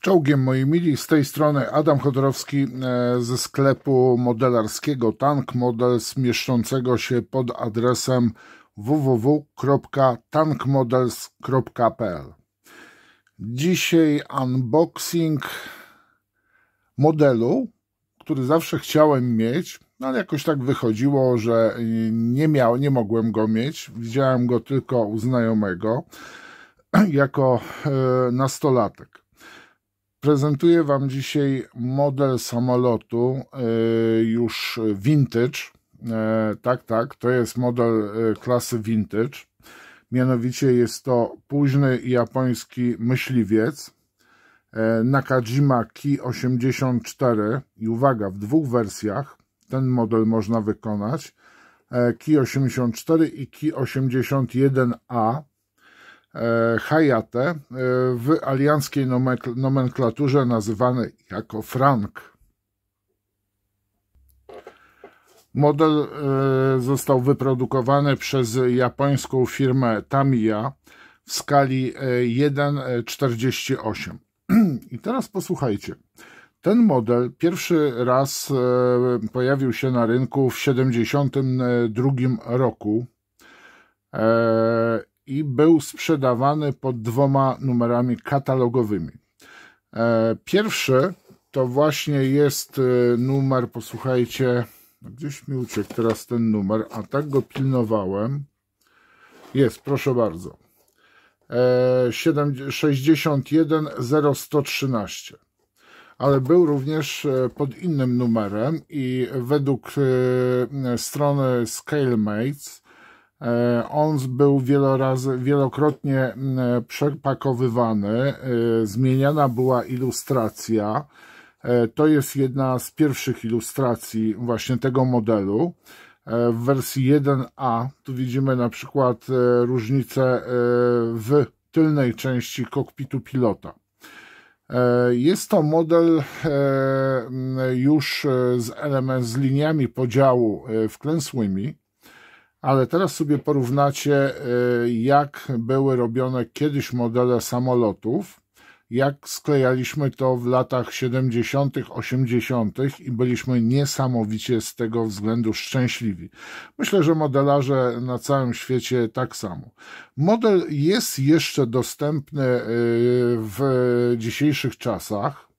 Czołgiem moi mili, z tej strony Adam Chodorowski e, ze sklepu modelarskiego Tank Models mieszczącego się pod adresem www.tankmodels.pl Dzisiaj unboxing modelu, który zawsze chciałem mieć, no ale jakoś tak wychodziło, że nie, miał, nie mogłem go mieć. Widziałem go tylko u znajomego jako e, nastolatek. Prezentuję Wam dzisiaj model samolotu e, już vintage. E, tak, tak, to jest model e, klasy vintage. Mianowicie jest to późny japoński myśliwiec Nakajima Ki 84 i uwaga, w dwóch wersjach ten model można wykonać. Ki 84 i Ki 81A E, Hayate e, w alianckiej nomenklaturze nazywany jako frank. Model e, został wyprodukowany przez japońską firmę Tamiya w skali 1,48. I teraz posłuchajcie. Ten model pierwszy raz pojawił się na rynku w 1972 roku i był sprzedawany pod dwoma numerami katalogowymi. E, pierwszy to właśnie jest e, numer, posłuchajcie, no gdzieś mi uciekł teraz ten numer, a tak go pilnowałem. Jest, proszę bardzo. 61 e, 0113 ale był również pod innym numerem i według strony ScaleMates E, on był wielorazy, wielokrotnie przepakowywany, e, zmieniana była ilustracja. E, to jest jedna z pierwszych ilustracji właśnie tego modelu. W wersji 1a tu widzimy na przykład różnicę w tylnej części kokpitu pilota. Jest to model już z, element, z liniami podziału wklęsłymi. Ale teraz sobie porównacie, e, jak były robione kiedyś modele samolotów, jak sklejaliśmy to w latach 70., 80. i byliśmy niesamowicie z tego względu szczęśliwi. Myślę, że modelarze na całym świecie tak samo. Model jest jeszcze dostępny e, w dzisiejszych czasach.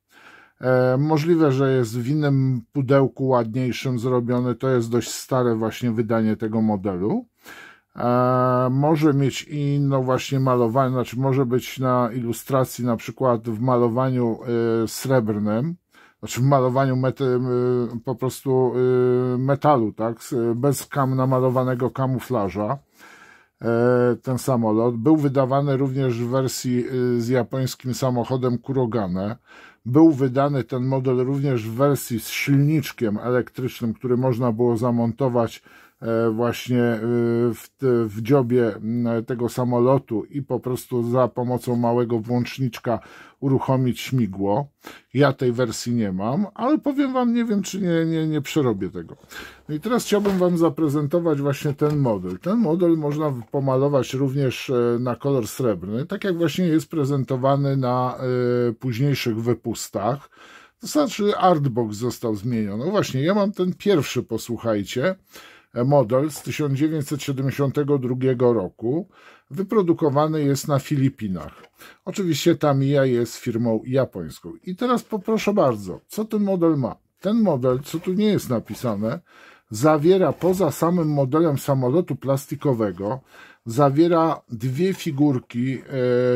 E, możliwe, że jest w innym pudełku ładniejszym zrobione. To jest dość stare właśnie wydanie tego modelu. E, może mieć inną właśnie malowanie, znaczy może być na ilustracji na przykład w malowaniu e, srebrnym, znaczy w malowaniu po prostu metalu, tak? Bez kam namalowanego kamuflaża ten samolot. Był wydawany również w wersji z japońskim samochodem Kurogane. Był wydany ten model również w wersji z silniczkiem elektrycznym, który można było zamontować E, właśnie e, w, w dziobie tego samolotu i po prostu za pomocą małego włączniczka uruchomić śmigło. Ja tej wersji nie mam, ale powiem Wam, nie wiem, czy nie, nie, nie przerobię tego. No i teraz chciałbym Wam zaprezentować właśnie ten model. Ten model można pomalować również e, na kolor srebrny, tak jak właśnie jest prezentowany na y, późniejszych wypustach. To znaczy, artbox został zmieniony. No właśnie, ja mam ten pierwszy, posłuchajcie model z 1972 roku. Wyprodukowany jest na Filipinach. Oczywiście Tamiya jest firmą japońską. I teraz poproszę bardzo, co ten model ma? Ten model, co tu nie jest napisane, zawiera poza samym modelem samolotu plastikowego, zawiera dwie figurki e,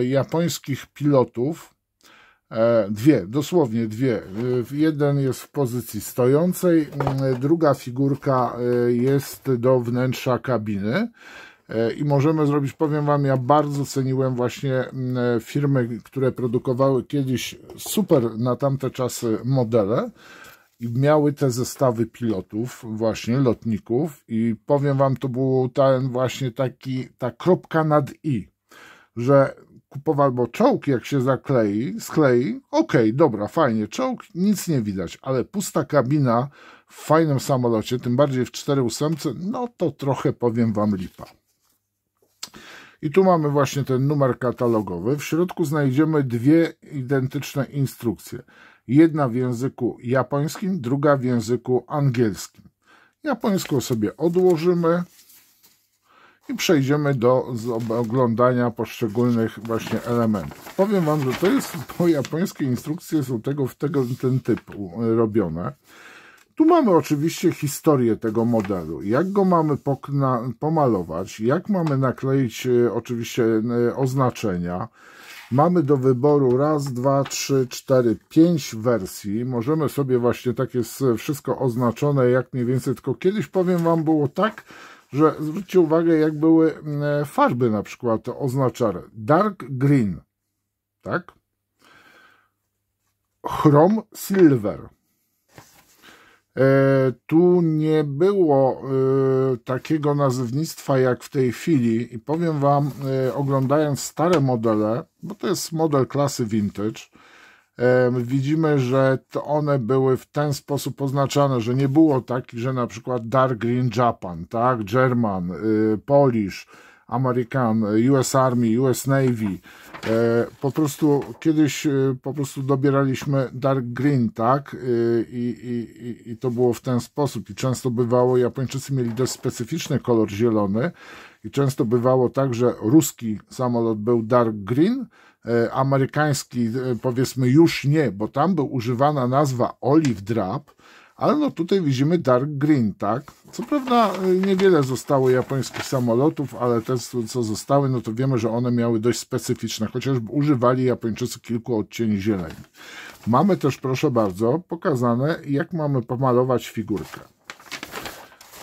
japońskich pilotów, E, dwie, dosłownie dwie. E, jeden jest w pozycji stojącej, druga figurka e, jest do wnętrza kabiny i możemy zrobić, powiem Wam, ja bardzo ceniłem właśnie firmy, które produkowały kiedyś super na tamte czasy modele i miały te zestawy pilotów, właśnie lotników i powiem Wam, to był ten właśnie taki, ta kropka nad i, że kupował, bo czołg jak się zaklei, sklei, okej, okay, dobra, fajnie, czołg, nic nie widać, ale pusta kabina w fajnym samolocie, tym bardziej w 4.8, no to trochę powiem Wam lipa. I tu mamy właśnie ten numer katalogowy. W środku znajdziemy dwie identyczne instrukcje. Jedna w języku japońskim, druga w języku angielskim. Japońską sobie odłożymy i przejdziemy do oglądania poszczególnych właśnie elementów. Powiem Wam, że to jest, po japońskie instrukcje są tego, w tego, ten typu robione. Tu mamy oczywiście historię tego modelu, jak go mamy pomalować, jak mamy nakleić e, oczywiście e, oznaczenia. Mamy do wyboru raz, dwa, trzy, cztery, pięć wersji. Możemy sobie właśnie takie wszystko oznaczone jak mniej więcej, tylko kiedyś powiem Wam było tak, że zwróćcie uwagę, jak były mm, e, farby na przykład oznaczane. Dark green, tak? chrome silver. E, tu nie było e, takiego nazywnictwa jak w tej chwili i powiem Wam, e, oglądając stare modele, bo to jest model klasy vintage, widzimy, że to one były w ten sposób oznaczane, że nie było takich, że na przykład Dark Green Japan, tak, German, y, Polish, American, US Army, US Navy. E, po prostu kiedyś y, po prostu dobieraliśmy dark green, tak? Y, I, i, I to było w ten sposób. I często bywało, Japończycy mieli dość specyficzny kolor zielony, i często bywało tak, że ruski samolot był dark green, E, amerykański, e, powiedzmy już nie, bo tam był używana nazwa Olive Drab, ale no tutaj widzimy Dark Green, tak? Co prawda e, niewiele zostało japońskich samolotów, ale te co zostały, no to wiemy, że one miały dość specyficzne, chociażby używali Japończycy kilku odcieni zieleni. Mamy też, proszę bardzo, pokazane jak mamy pomalować figurkę.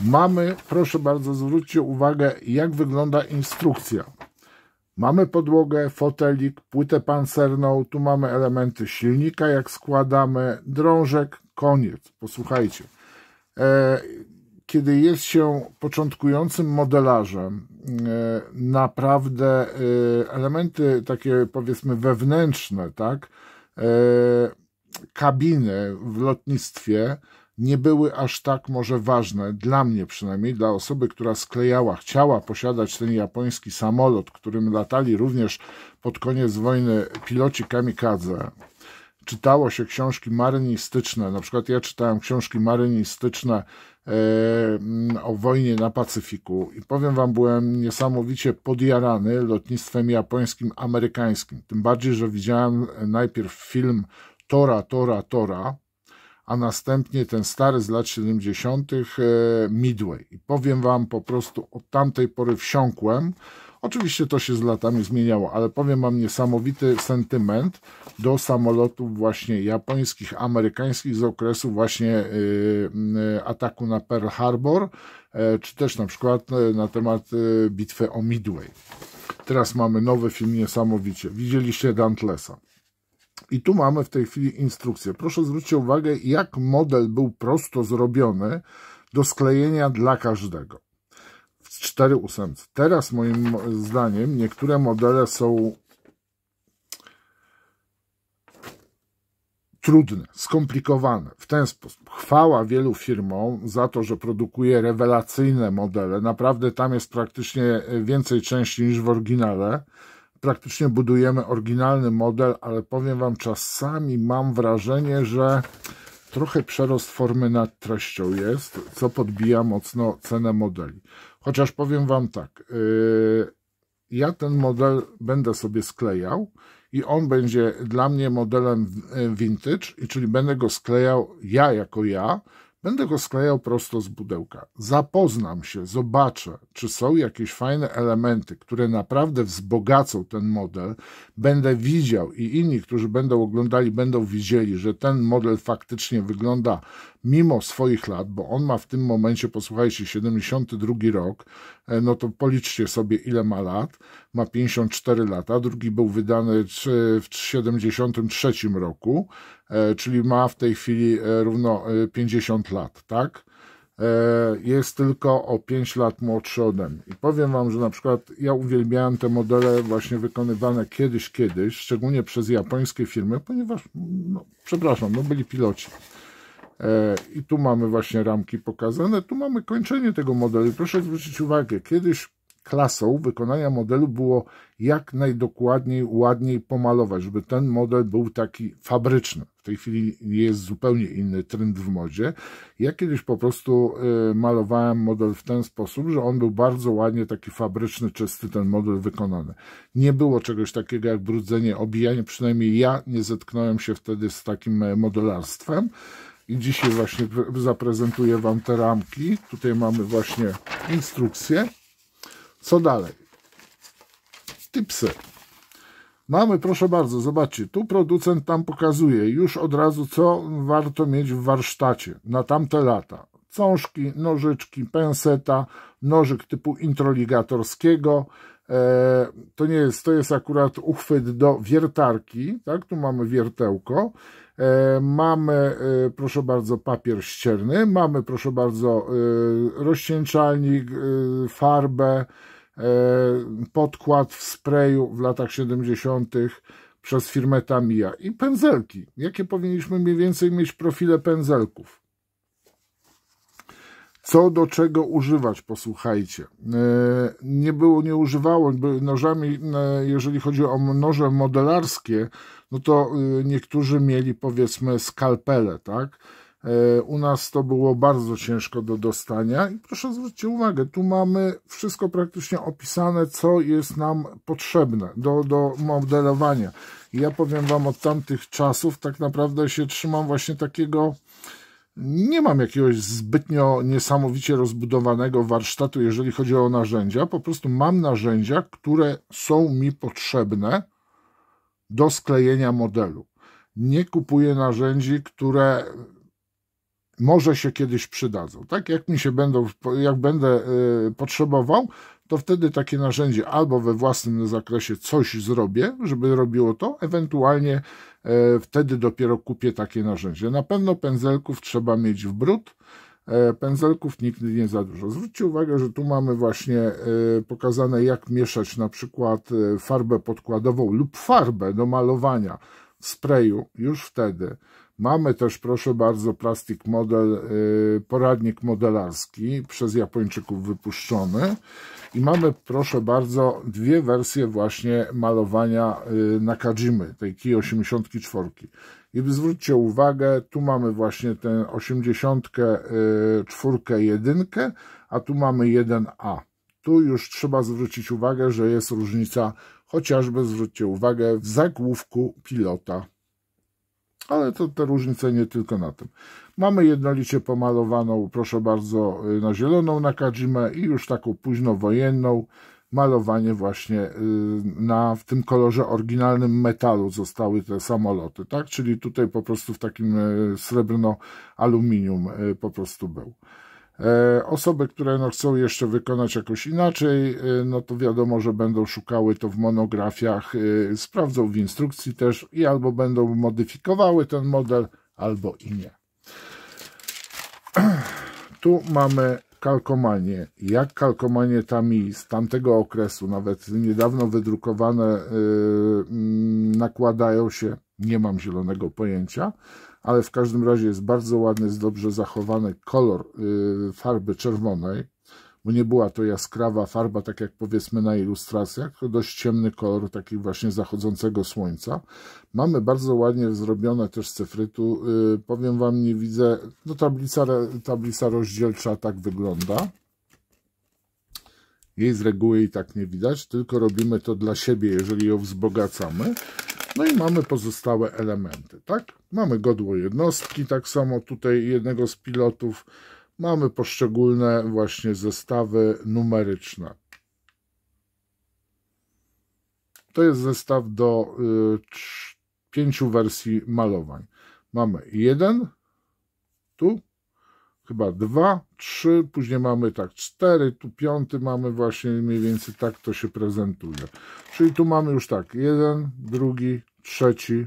Mamy, proszę bardzo, zwróćcie uwagę, jak wygląda instrukcja. Mamy podłogę, fotelik, płytę pancerną, tu mamy elementy silnika, jak składamy, drążek, koniec. Posłuchajcie. E, kiedy jest się początkującym modelarzem, e, naprawdę e, elementy takie powiedzmy wewnętrzne, tak, kabiny w lotnictwie, nie były aż tak może ważne, dla mnie przynajmniej, dla osoby, która sklejała, chciała posiadać ten japoński samolot, którym latali również pod koniec wojny piloci kamikadze. Czytało się książki marynistyczne, na przykład ja czytałem książki marynistyczne e, mm, o wojnie na Pacyfiku i powiem wam, byłem niesamowicie podjarany lotnictwem japońskim, amerykańskim. Tym bardziej, że widziałem najpierw film Tora, Tora, Tora, a następnie ten stary z lat 70. E, Midway. I powiem Wam po prostu, od tamtej pory wsiąkłem. Oczywiście to się z latami zmieniało, ale powiem Wam niesamowity sentyment do samolotów właśnie japońskich, amerykańskich z okresu właśnie e, e, ataku na Pearl Harbor, czy też na przykład na temat bitwy o Midway. Teraz mamy nowy film niesamowicie. Widzieliście Dantlesa. I tu mamy w tej chwili instrukcję. Proszę zwrócić uwagę, jak model był prosto zrobiony do sklejenia dla każdego. W 4 ósemce. Teraz moim zdaniem niektóre modele są trudne, skomplikowane. W ten sposób chwała wielu firmom za to, że produkuje rewelacyjne modele. Naprawdę tam jest praktycznie więcej części niż w oryginale praktycznie budujemy oryginalny model, ale powiem Wam, czasami mam wrażenie, że trochę przerost formy nad treścią jest, co podbija mocno cenę modeli. Chociaż powiem Wam tak, yy, ja ten model będę sobie sklejał i on będzie dla mnie modelem yy, vintage, czyli będę go sklejał ja jako ja, Będę go sklejał prosto z pudełka. Zapoznam się, zobaczę, czy są jakieś fajne elementy, które naprawdę wzbogacą ten model. Będę widział i inni, którzy będą oglądali, będą widzieli, że ten model faktycznie wygląda mimo swoich lat, bo on ma w tym momencie, posłuchajcie, 72 rok, e, no to policzcie sobie ile ma lat, ma 54 lata, drugi był wydany w 73 roku, e, czyli ma w tej chwili e, równo 50 lat, tak? jest tylko o 5 lat młodszy ode mnie. I powiem Wam, że na przykład ja uwielbiałem te modele właśnie wykonywane kiedyś, kiedyś, szczególnie przez japońskie firmy, ponieważ, no, przepraszam, no byli piloci. E, I tu mamy właśnie ramki pokazane, tu mamy kończenie tego modelu. Proszę zwrócić uwagę, kiedyś klasą wykonania modelu było jak najdokładniej, ładniej pomalować, żeby ten model był taki fabryczny. W tej chwili jest zupełnie inny trend w modzie. Ja kiedyś po prostu e, malowałem model w ten sposób, że on był bardzo ładnie taki fabryczny, czysty ten model wykonany. Nie było czegoś takiego jak brudzenie, obijanie, przynajmniej ja nie zetknąłem się wtedy z takim e, modelarstwem. I dzisiaj właśnie zaprezentuję Wam te ramki. Tutaj mamy właśnie instrukcję. Co dalej? Tipsy. Mamy, proszę bardzo, zobaczcie, tu producent tam pokazuje już od razu, co warto mieć w warsztacie na tamte lata. Cążki, nożyczki, penseta, nożyk typu introligatorskiego. E, to nie jest, to jest akurat uchwyt do wiertarki, tak, tu mamy wiertełko. E, mamy, e, proszę bardzo, papier ścierny, mamy, proszę bardzo, e, rozcieńczalnik, farbę, podkład w sprayu w latach 70. przez firmę Tamiya i pędzelki. Jakie powinniśmy mniej więcej mieć profile pędzelków? Co do czego używać, posłuchajcie. E, nie było, nie używało nożami, e, jeżeli chodzi o noże modelarskie, no to e, niektórzy mieli powiedzmy skalpele, tak? U nas to było bardzo ciężko do dostania i proszę zwróćcie uwagę, tu mamy wszystko praktycznie opisane, co jest nam potrzebne do, do modelowania. I ja powiem Wam od tamtych czasów, tak naprawdę się trzymam właśnie takiego nie mam jakiegoś zbytnio niesamowicie rozbudowanego warsztatu, jeżeli chodzi o narzędzia. Po prostu mam narzędzia, które są mi potrzebne do sklejenia modelu. Nie kupuję narzędzi, które może się kiedyś przydadzą. Tak jak mi się będą, jak będę y, potrzebował, to wtedy takie narzędzie albo we własnym zakresie coś zrobię, żeby robiło to, ewentualnie e, wtedy dopiero kupię takie narzędzie. Na pewno pędzelków trzeba mieć w brud, e, pędzelków nigdy nie za dużo. Zwróćcie uwagę, że tu mamy właśnie e, pokazane, jak mieszać na przykład e, farbę podkładową lub farbę do malowania w sprayu już wtedy. Mamy też, proszę bardzo, plastik model, y, poradnik modelarski przez Japończyków wypuszczony. I mamy, proszę bardzo, dwie wersje właśnie malowania y, Nakajimy, tej Ki 84. I zwróćcie uwagę, tu mamy właśnie tę 84 y, jedynkę, a tu mamy 1A. Tu już trzeba zwrócić uwagę, że jest różnica, chociażby zwróćcie uwagę, w zagłówku pilota ale to te różnice nie tylko na tym. Mamy jednolicie pomalowaną, proszę bardzo, y, na zieloną Nakajimę i już taką późnowojenną, malowanie właśnie y, na, w tym kolorze oryginalnym metalu zostały te samoloty, tak? Czyli tutaj po prostu w takim y, srebrno-aluminium po prostu był. E, osoby, które no chcą jeszcze wykonać jakoś inaczej, e, no to wiadomo, że będą szukały to w monografiach, e, sprawdzą w instrukcji też i albo będą modyfikowały ten model, albo i nie. Tu mamy kalkomanie. Jak kalkomanie tami z tamtego okresu, nawet niedawno wydrukowane, nakładają się, nie mam zielonego pojęcia ale w każdym razie jest bardzo ładny, jest dobrze zachowany kolor y, farby czerwonej, bo nie była to jaskrawa farba, tak jak powiedzmy na ilustracjach, to dość ciemny kolor taki właśnie zachodzącego słońca. Mamy bardzo ładnie zrobione też z cyfrytu, y, powiem Wam, nie widzę, no tablica, tablica rozdzielcza tak wygląda. Jej z reguły i tak nie widać, tylko robimy to dla siebie, jeżeli ją wzbogacamy. No i mamy pozostałe elementy, tak? Mamy godło jednostki, tak samo tutaj jednego z pilotów. Mamy poszczególne właśnie zestawy numeryczne. To jest zestaw do y, pięciu wersji malowań. Mamy jeden, tu, chyba dwa, trzy, później mamy tak cztery, tu piąty mamy właśnie mniej więcej tak to się prezentuje. Czyli tu mamy już tak, jeden, drugi, trzeci,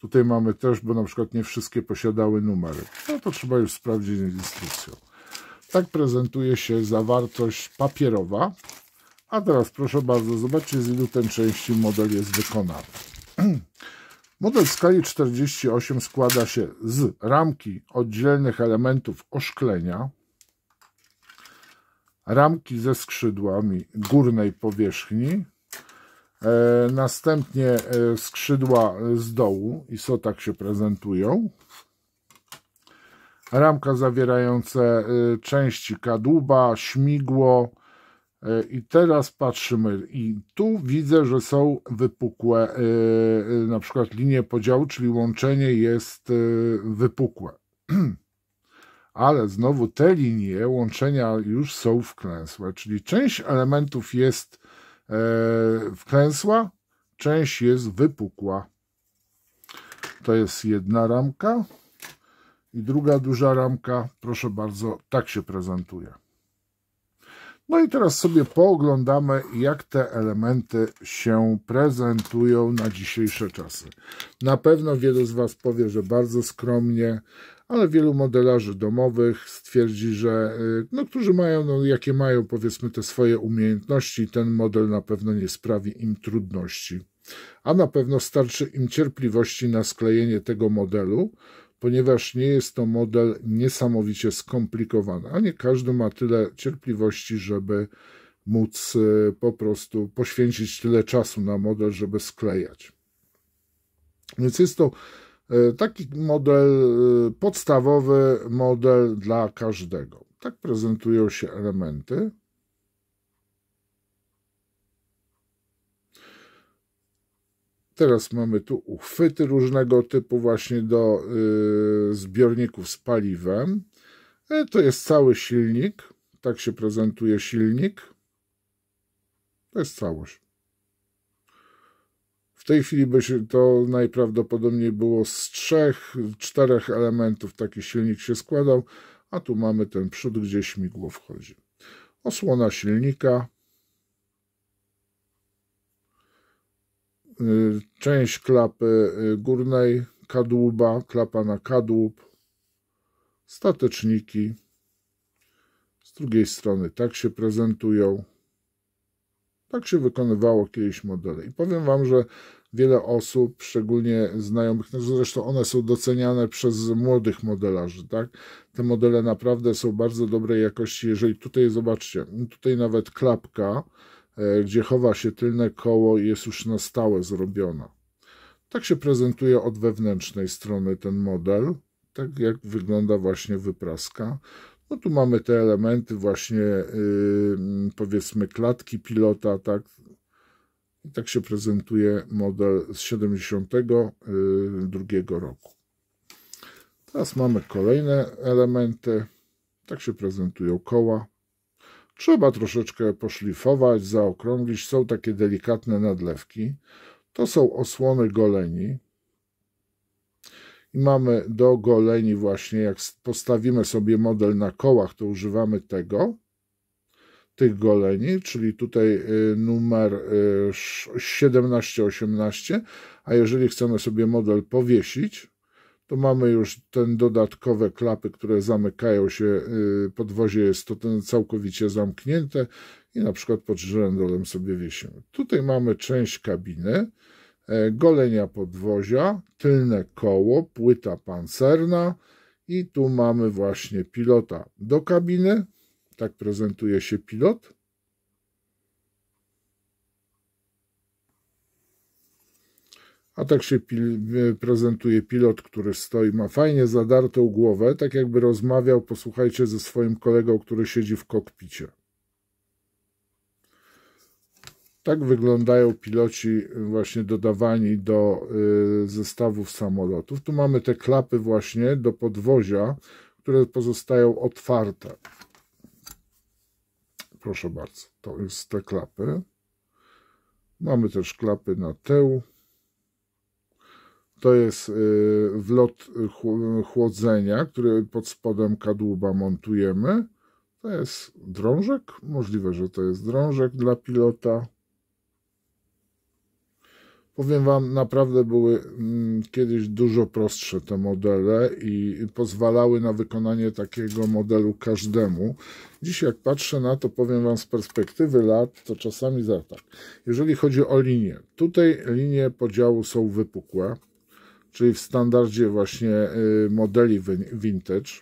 Tutaj mamy też, bo na przykład nie wszystkie posiadały numery, No to trzeba już sprawdzić instrukcją. Tak prezentuje się zawartość papierowa. A teraz proszę bardzo, zobaczcie z ilu ten części model jest wykonany. Model w skali 48 składa się z ramki oddzielnych elementów oszklenia, ramki ze skrzydłami górnej powierzchni, E, następnie e, skrzydła z dołu i so tak się prezentują. Ramka zawierające e, części kadłuba, śmigło. I teraz patrzymy i tu widzę, że są wypukłe na przykład linie podziału, czyli łączenie jest wypukłe. Ale znowu te linie łączenia już są wklęsłe, czyli część elementów jest E, wklęsła, część jest wypukła. To jest jedna ramka i druga duża ramka, proszę bardzo, tak się prezentuje. No i teraz sobie pooglądamy, jak te elementy się prezentują na dzisiejsze czasy. Na pewno wielu z Was powie, że bardzo skromnie, ale wielu modelarzy domowych stwierdzi, że y, no, którzy mają, no, jakie mają powiedzmy te swoje umiejętności, ten model na pewno nie sprawi im trudności. A na pewno starczy im cierpliwości na sklejenie tego modelu, ponieważ nie jest to model niesamowicie skomplikowany, a nie każdy ma tyle cierpliwości, żeby móc y, po prostu poświęcić tyle czasu na model, żeby sklejać. Więc jest to E, taki model e, podstawowy, model dla każdego. Tak prezentują się elementy. Teraz mamy tu uchwyty różnego typu, właśnie do e, zbiorników z paliwem. To jest cały silnik. Tak się prezentuje silnik. To jest całość. W tej chwili by się to najprawdopodobniej było z trzech, czterech elementów taki silnik się składał, a tu mamy ten przód, gdzie śmigło wchodzi. Osłona silnika, y, część klapy y, górnej kadłuba, klapa na kadłub, stateczniki. Z drugiej strony tak się prezentują. Tak się wykonywało kiedyś modele. I powiem Wam, że wiele osób, szczególnie znajomych, no zresztą one są doceniane przez młodych modelarzy, tak? Te modele naprawdę są bardzo dobrej jakości. Jeżeli tutaj zobaczcie, tutaj nawet klapka, e, gdzie chowa się tylne koło, jest już na stałe zrobiona. Tak się prezentuje od wewnętrznej strony ten model, tak jak wygląda właśnie wypraska. No tu mamy te elementy właśnie y, powiedzmy klatki pilota, tak? I tak się prezentuje model z 72 y, roku. Teraz mamy kolejne elementy. Tak się prezentują koła. Trzeba troszeczkę poszlifować, zaokrąglić. Są takie delikatne nadlewki. To są osłony goleni. I mamy do goleni właśnie, jak postawimy sobie model na kołach, to używamy tego, tych goleni, czyli tutaj y, numer 17-18, y, a jeżeli chcemy sobie model powiesić, to mamy już ten dodatkowe klapy, które zamykają się, y, podwozie jest to ten całkowicie zamknięte i na przykład pod dolem sobie wiesimy. Tutaj mamy część kabiny, E, golenia podwozia, tylne koło, płyta pancerna i tu mamy właśnie pilota do kabiny. Tak prezentuje się pilot. A tak się pil e, prezentuje pilot, który stoi, ma fajnie zadartą głowę, tak jakby rozmawiał, posłuchajcie, ze swoim kolegą, który siedzi w kokpicie. Tak wyglądają piloci y, właśnie dodawani do y, zestawów samolotów. Tu mamy te klapy właśnie do podwozia, które pozostają otwarte. Proszę bardzo, to jest te klapy. Mamy też klapy na tył. To jest y, wlot chłodzenia, który pod spodem kadłuba montujemy. To jest drążek? Możliwe, że to jest drążek dla pilota. Powiem Wam, naprawdę były mm, kiedyś dużo prostsze te modele i pozwalały na wykonanie takiego modelu każdemu. Dziś jak patrzę na to, powiem Wam z perspektywy lat, to czasami za tak. Jeżeli chodzi o linie, tutaj linie podziału są wypukłe, czyli w standardzie właśnie y, modeli vintage.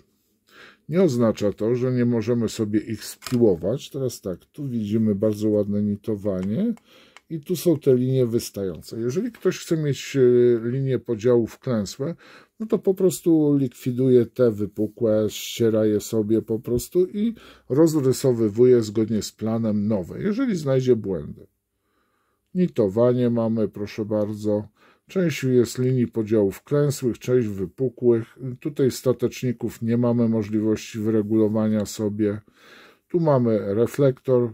Nie oznacza to, że nie możemy sobie ich spiłować. Teraz tak, tu widzimy bardzo ładne nitowanie i tu są te linie wystające. Jeżeli ktoś chce mieć e, linie podziałów wklęsłe, no to po prostu likwiduje te wypukłe, ściera je sobie po prostu i rozrysowywuje zgodnie z planem nowe, jeżeli znajdzie błędy. Nitowanie mamy, proszę bardzo. Część jest linii podziałów klęsłych, część wypukłych. Tutaj stateczników nie mamy możliwości wyregulowania sobie. Tu mamy reflektor,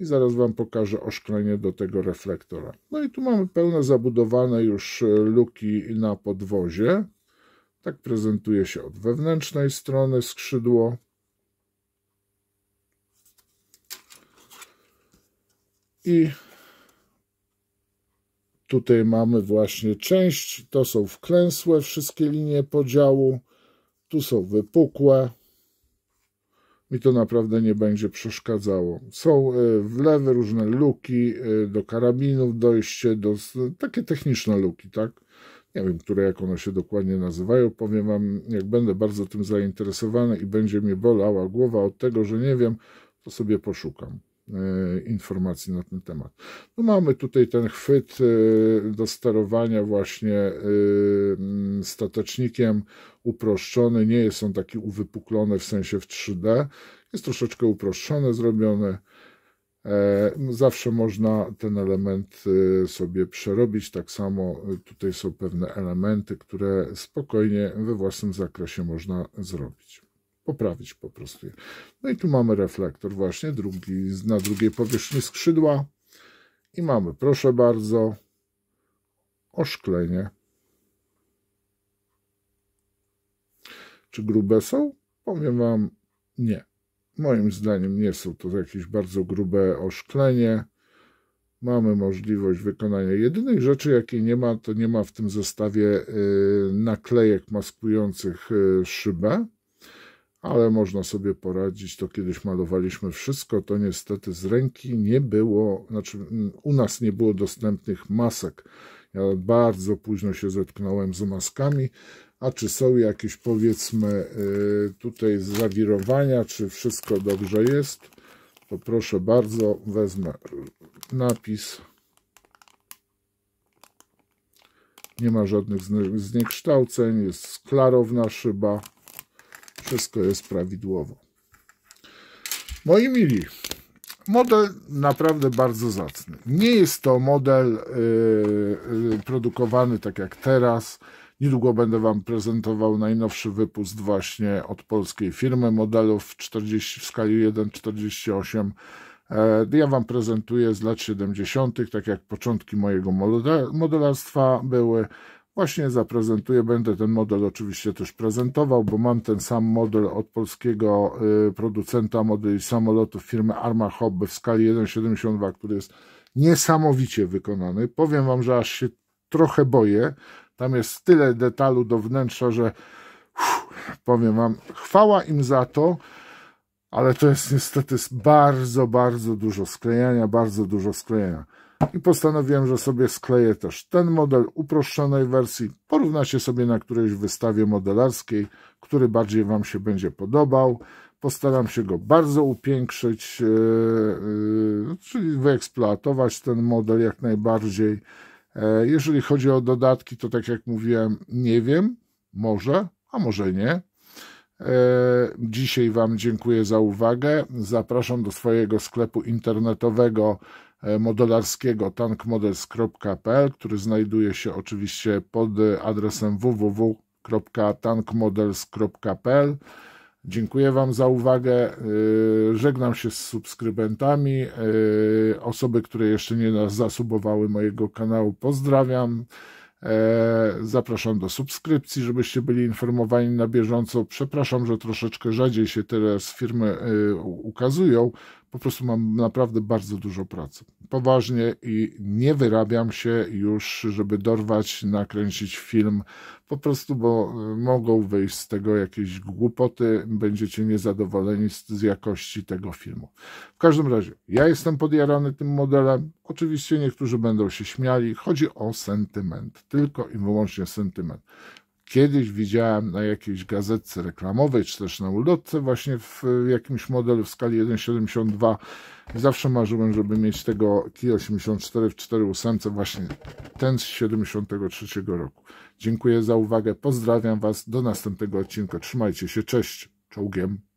i zaraz Wam pokażę oszklenie do tego reflektora. No i tu mamy pełne zabudowane już e, luki na podwozie. Tak prezentuje się od wewnętrznej strony skrzydło. I tutaj mamy właśnie część, to są wklęsłe wszystkie linie podziału, tu są wypukłe, mi to naprawdę nie będzie przeszkadzało. Są e, wlewy, różne luki e, do karabinów, dojście do takie techniczne luki, tak? Nie wiem, które jak one się dokładnie nazywają. Powiem Wam, jak będę bardzo tym zainteresowany i będzie mnie bolała głowa od tego, że nie wiem, to sobie poszukam. E, informacji na ten temat. No mamy tutaj ten chwyt e, do sterowania właśnie e, statecznikiem uproszczony, nie jest on taki uwypuklony w sensie w 3D, jest troszeczkę uproszczone zrobione. Zawsze można ten element sobie przerobić. Tak samo tutaj są pewne elementy, które spokojnie we własnym zakresie można zrobić poprawić po prostu. No i tu mamy reflektor właśnie drugi, na drugiej powierzchni skrzydła i mamy, proszę bardzo, oszklenie. Czy grube są? Powiem Wam, nie. Moim zdaniem nie są to jakieś bardzo grube oszklenie. Mamy możliwość wykonania jedynej rzeczy, jakiej nie ma, to nie ma w tym zestawie y, naklejek maskujących y, szybę ale można sobie poradzić. To kiedyś malowaliśmy wszystko, to niestety z ręki nie było, znaczy mm, u nas nie było dostępnych masek. Ja bardzo późno się zetknąłem z maskami, a czy są jakieś powiedzmy y, tutaj zawirowania, czy wszystko dobrze jest, to proszę bardzo, wezmę napis. Nie ma żadnych zniekształceń, jest klarowna szyba. Wszystko jest prawidłowo. Moi mili, model naprawdę bardzo zacny. Nie jest to model yy, produkowany tak jak teraz. Niedługo będę Wam prezentował najnowszy wypust właśnie od polskiej firmy modelów 40 w skali 1,48. E, ja Wam prezentuję z lat 70., tak jak początki mojego modelarstwa były. Właśnie zaprezentuję, będę ten model oczywiście też prezentował, bo mam ten sam model od polskiego y, producenta modeli samolotów firmy Arma Hobby w skali 1,72, który jest niesamowicie wykonany. Powiem Wam, że aż się trochę boję. Tam jest tyle detalu do wnętrza, że uff, powiem Wam, chwała im za to, ale to jest niestety bardzo, bardzo dużo sklejania, bardzo dużo sklejania i postanowiłem, że sobie skleję też ten model uproszczonej wersji, porównacie sobie na którejś wystawie modelarskiej, który bardziej Wam się będzie podobał. Postaram się go bardzo upiększyć, e, e, no, czyli wyeksploatować ten model jak najbardziej. E, jeżeli chodzi o dodatki, to tak jak mówiłem, nie wiem, może, a może nie. Dzisiaj Wam dziękuję za uwagę. Zapraszam do swojego sklepu internetowego E, modelarskiego tankmodels.pl, który znajduje się oczywiście pod adresem www.tankmodels.pl. Dziękuję Wam za uwagę. E, żegnam się z subskrybentami. E, osoby, które jeszcze nie zasubowały mojego kanału, pozdrawiam. Zapraszam do subskrypcji, żebyście byli informowani na bieżąco. Przepraszam, że troszeczkę rzadziej się teraz firmy ukazują po prostu mam naprawdę bardzo dużo pracy. Poważnie i nie wyrabiam się już, żeby dorwać, nakręcić film, po prostu, bo y, mogą wyjść z tego jakieś głupoty, będziecie niezadowoleni z, z jakości tego filmu. W każdym razie, ja jestem podjarany tym modelem. Oczywiście niektórzy będą się śmiali. Chodzi o sentyment, tylko i wyłącznie sentyment. Kiedyś widziałem na jakiejś gazetce reklamowej, czy też na ulotce, właśnie w jakimś modelu w skali 1,72. Zawsze marzyłem, żeby mieć tego KI 84 w 4,8, właśnie ten z 73 roku. Dziękuję za uwagę, pozdrawiam Was, do następnego odcinka. Trzymajcie się, cześć, czołgiem.